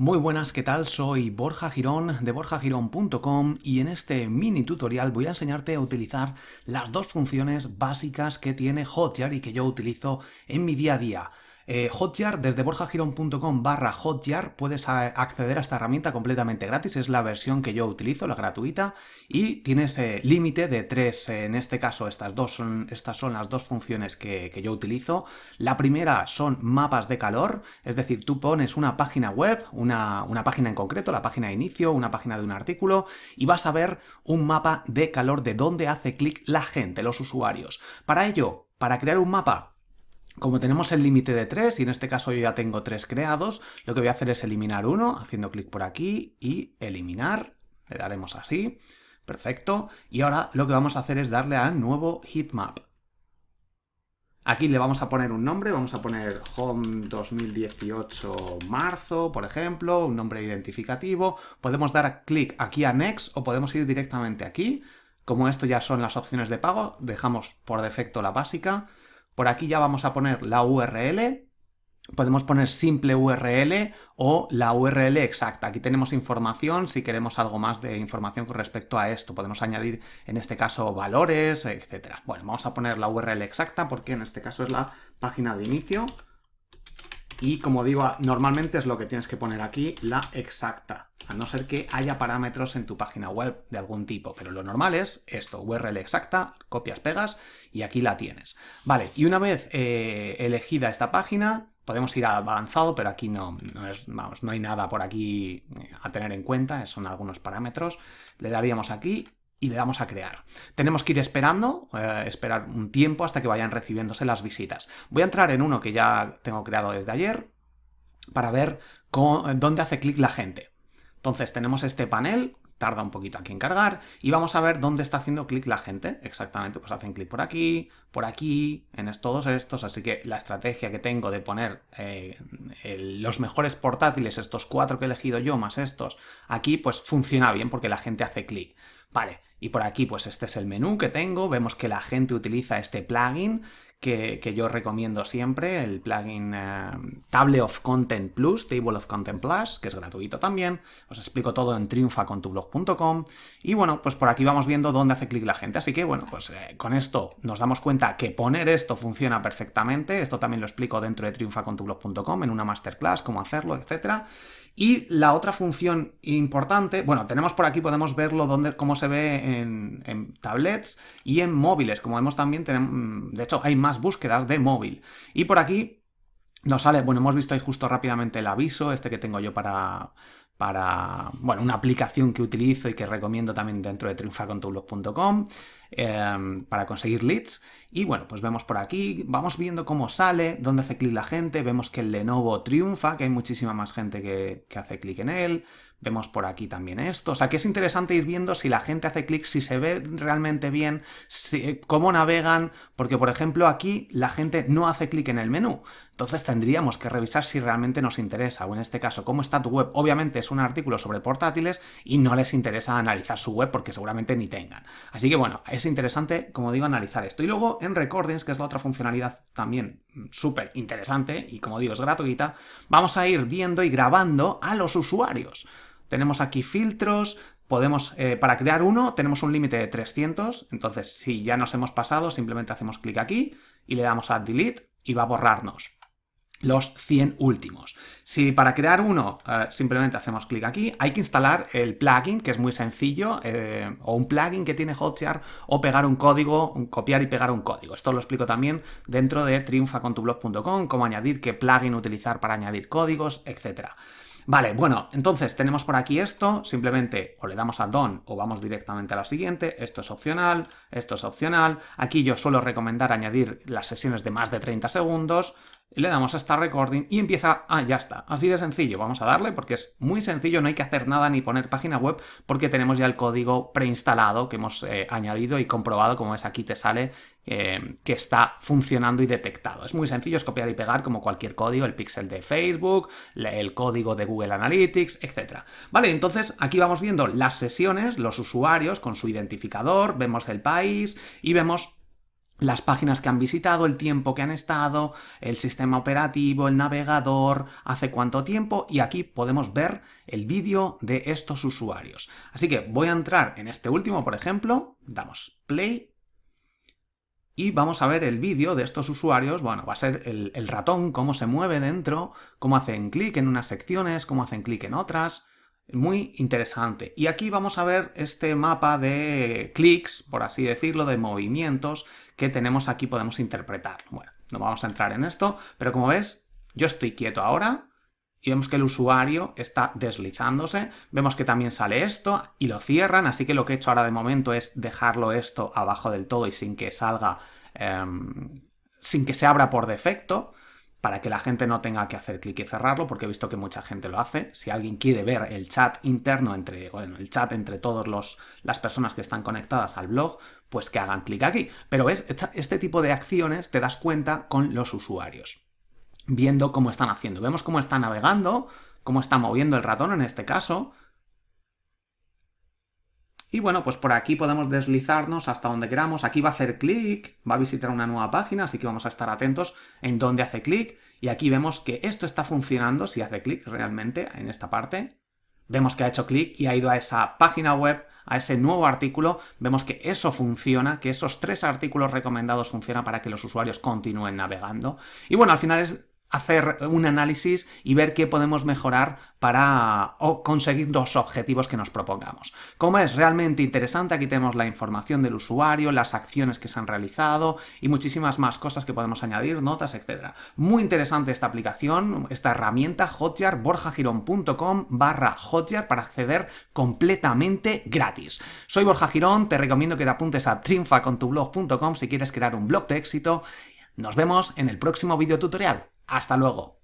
Muy buenas, ¿qué tal? Soy Borja Girón de borjagirón.com y en este mini tutorial voy a enseñarte a utilizar las dos funciones básicas que tiene Hotjar y que yo utilizo en mi día a día. Eh, Hotjar, desde borjagirón.com barra Hotjar puedes acceder a esta herramienta completamente gratis, es la versión que yo utilizo, la gratuita, y tienes eh, límite de tres, eh, en este caso estas, dos son, estas son las dos funciones que, yo utilizo. La primera son mapas de calor, es decir, tú pones una página web, una, una página en concreto, la página de inicio, una página de un artículo, y vas a ver un mapa de calor de dónde hace clic la gente, los usuarios. Para ello, para crear un mapa, como tenemos el límite de 3, y en este caso yo ya tengo 3 creados, lo que voy a hacer es eliminar uno, haciendo clic por aquí y eliminar. Le daremos así. Perfecto. Y ahora lo que vamos a hacer es darle a nuevo heatmap. Aquí le vamos a poner un nombre, vamos a poner Home 2018 marzo, por ejemplo, un nombre identificativo. Podemos dar clic aquí a Next o podemos ir directamente aquí. Como esto ya son las opciones de pago, dejamos por defecto la básica. Por aquí ya vamos a poner la URL, podemos poner simple URL o la URL exacta. Aquí tenemos información, si queremos algo más de información con respecto a esto, podemos añadir en este caso valores, etc. Bueno, vamos a poner la URL exacta porque en este caso es la página de inicio. Y como digo, normalmente es lo que tienes que poner aquí, la exacta, a no ser que haya parámetros en tu página web de algún tipo, pero lo normal es esto, URL exacta, copias, pegas y aquí la tienes. Vale, y una vez eh, elegida esta página, podemos ir avanzado, pero aquí no, es, vamos, no hay nada por aquí eh, a tener en cuenta, son algunos parámetros. Le daríamos aquí y le damos a crear. Tenemos que ir esperando, eh, esperar un tiempo hasta que vayan recibiéndose las visitas. Voy a entrar en uno que ya tengo creado desde ayer para ver dónde hace clic la gente. Entonces tenemos este panel, tarda un poquito aquí en cargar, y vamos a ver dónde está haciendo clic la gente. Exactamente, pues hacen clic por aquí, por aquí, en todos estos, así que la estrategia que tengo de poner eh, los mejores portátiles, estos cuatro que he elegido yo, más estos, aquí, pues funciona bien porque la gente hace clic. Vale, y por aquí pues este es el menú que tengo, vemos que la gente utiliza este plugin que, yo recomiendo siempre, el plugin eh, Table of Content Plus, Table of Content Plus, que es gratuito también. Os explico todo en triunfacontublog.com. Y bueno, pues por aquí vamos viendo dónde hace clic la gente. Así que bueno, pues eh, con esto nos damos cuenta que poner esto funciona perfectamente. Esto también lo explico dentro de triunfacontublog.com en una masterclass, cómo hacerlo, etcétera. Y la otra función importante, bueno, tenemos por aquí, podemos verlo donde, cómo se ve en, tablets y en móviles. Como vemos también, tenemos, mm, de hecho, hay más búsquedas de móvil. Y por aquí nos sale, bueno, hemos visto ahí justo rápidamente el aviso, este que tengo yo para, para, bueno, una aplicación que utilizo y que recomiendo también dentro de triunfacontoblog.com em, para conseguir leads. Y bueno, pues vemos por aquí, vamos viendo cómo sale, dónde hace clic la gente, vemos que el Lenovo triunfa, que hay muchísima más gente que, que hace clic en él, Vemos por aquí también esto. O sea, que es interesante ir viendo si la gente hace clic, si se ve realmente bien, eh, cómo navegan, porque por ejemplo aquí la gente no hace clic en el menú. Entonces tendríamos que revisar si realmente nos interesa, o en este caso, cómo está tu web. Obviamente es un artículo sobre portátiles y no les interesa analizar su web porque seguramente ni tengan. Así que bueno, es interesante, como digo, analizar esto. Y luego en Recordings, que es la otra funcionalidad también mm, súper interesante y como digo es gratuita, vamos a ir viendo y grabando a los usuarios. Tenemos aquí filtros, podemos, eh, para crear uno tenemos un límite de 300, entonces si ya nos hemos pasado simplemente hacemos clic aquí y le damos a delete y va a borrarnos los 100 últimos. Si para crear uno eh, simplemente hacemos clic aquí, hay que instalar el plugin, que es muy sencillo, eh, o un plugin que tiene Hotjar, o pegar un código, copiar y pegar un código. Esto lo explico también dentro de triunfacontublog.com, cómo añadir, qué plugin utilizar para añadir códigos, etcétera. Vale, bueno, entonces tenemos por aquí esto, simplemente o le damos a Don o vamos directamente a la siguiente, esto es opcional, esto es opcional, aquí yo suelo recomendar añadir las sesiones de más de 30 segundos, le damos a Start Recording y empieza, ah, ya está, así de sencillo, vamos a darle porque es muy sencillo, no hay que hacer nada ni poner página web porque tenemos ya el código preinstalado que hemos eh, añadido y comprobado, como ves aquí te sale eh, que está funcionando y detectado. Es muy sencillo, es copiar y pegar como cualquier código, el pixel de Facebook, el código de Google Analytics, etc. Vale, entonces aquí vamos viendo las sesiones, los usuarios con su identificador, vemos el país y vemos las páginas que han visitado, el tiempo que han estado, el sistema operativo, el navegador, hace cuánto tiempo y aquí podemos ver el vídeo de estos usuarios. Así que voy a entrar en este último, por ejemplo, damos play y vamos a ver el vídeo de estos usuarios. Bueno, va a ser el, ratón, cómo se mueve dentro, cómo hacen clic en unas secciones, cómo hacen clic en otras muy interesante. Y aquí vamos a ver este mapa de clics, por así decirlo, de movimientos que tenemos aquí, podemos interpretar. Bueno, no vamos a entrar en esto, pero como ves, yo estoy quieto ahora y vemos que el usuario está deslizándose, vemos que también sale esto y lo cierran, así que lo que he hecho ahora de momento es dejarlo esto abajo del todo y sin que salga, em, sin que se abra por defecto para que la gente no tenga que hacer clic y cerrarlo, porque he visto que mucha gente lo hace. Si alguien quiere ver el chat interno entre, bueno, el chat entre todas las personas que están conectadas al blog, pues que hagan clic aquí. Pero es este tipo de acciones te das cuenta con los usuarios, viendo cómo están haciendo. Vemos cómo está navegando, cómo está moviendo el ratón en este caso, y bueno, pues por aquí podemos deslizarnos hasta donde queramos. Aquí va a hacer clic, va a visitar una nueva página, así que vamos a estar atentos en dónde hace clic. Y aquí vemos que esto está funcionando si hace clic realmente en esta parte. Vemos que ha hecho clic y ha ido a esa página web, a ese nuevo artículo. Vemos que eso funciona, que esos tres artículos recomendados funcionan para que los usuarios continúen navegando. Y bueno, al final es hacer un análisis y ver qué podemos mejorar para conseguir los objetivos que nos propongamos. Como es realmente interesante, aquí tenemos la información del usuario, las acciones que se han realizado y muchísimas más cosas que podemos añadir, notas, etc. Muy interesante esta aplicación, esta herramienta Hotjar, borjagirón.com barra Hotjar para acceder completamente gratis. Soy Borja Girón, te recomiendo que te apuntes a triunfacontublog.com si quieres crear un blog de éxito. Nos vemos en el próximo video tutorial. Hasta luego.